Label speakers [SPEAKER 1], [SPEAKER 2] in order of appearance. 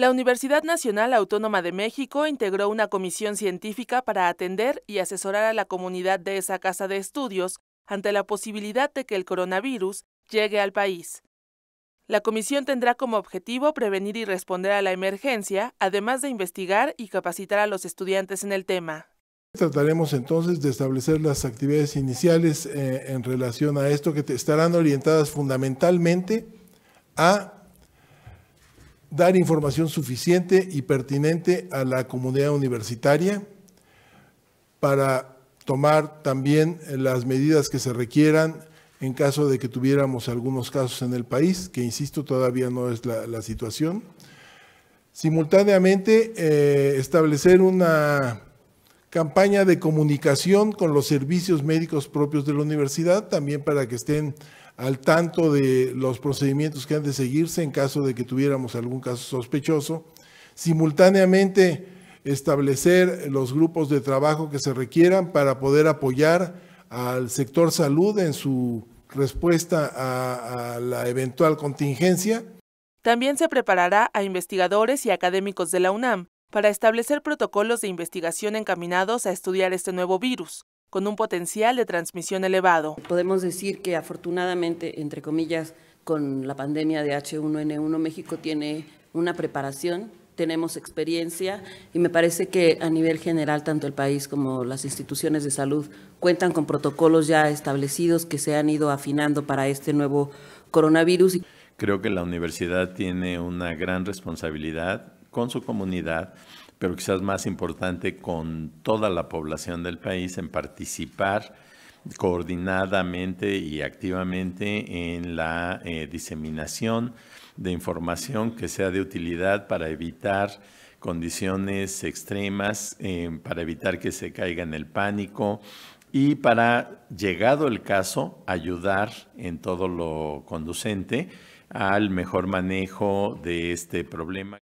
[SPEAKER 1] La Universidad Nacional Autónoma de México integró una comisión científica para atender y asesorar a la comunidad de esa casa de estudios ante la posibilidad de que el coronavirus llegue al país. La comisión tendrá como objetivo prevenir y responder a la emergencia, además de investigar y capacitar a los estudiantes en el tema.
[SPEAKER 2] Trataremos entonces de establecer las actividades iniciales eh, en relación a esto que estarán orientadas fundamentalmente a dar información suficiente y pertinente a la comunidad universitaria para tomar también las medidas que se requieran en caso de que tuviéramos algunos casos en el país, que insisto, todavía no es la, situación. Simultáneamente, eh, establecer una campaña de comunicación con los servicios médicos propios de la universidad, también para que estén al tanto de los procedimientos que han de seguirse en caso de que tuviéramos algún caso sospechoso. Simultáneamente, establecer los grupos de trabajo que se requieran para poder apoyar al sector salud en su respuesta a, la eventual contingencia.
[SPEAKER 1] También se preparará a investigadores y académicos de la UNAM para establecer protocolos de investigación encaminados a estudiar este
[SPEAKER 3] nuevo virus, con un potencial de transmisión elevado. Podemos decir que afortunadamente, entre comillas, con la pandemia de H1N1, México tiene una preparación, tenemos experiencia y me parece que a nivel general tanto el país como las instituciones de salud cuentan con protocolos ya establecidos que se han ido afinando para este
[SPEAKER 4] nuevo coronavirus. Creo que la universidad tiene una gran responsabilidad con su comunidad, pero quizás más importante con toda la población del país en participar coordinadamente y activamente en la eh, diseminación de información que sea de utilidad para evitar condiciones extremas, eh, para evitar que se caiga en el pánico y para, llegado el caso, ayudar en todo lo conducente al mejor manejo de este problema.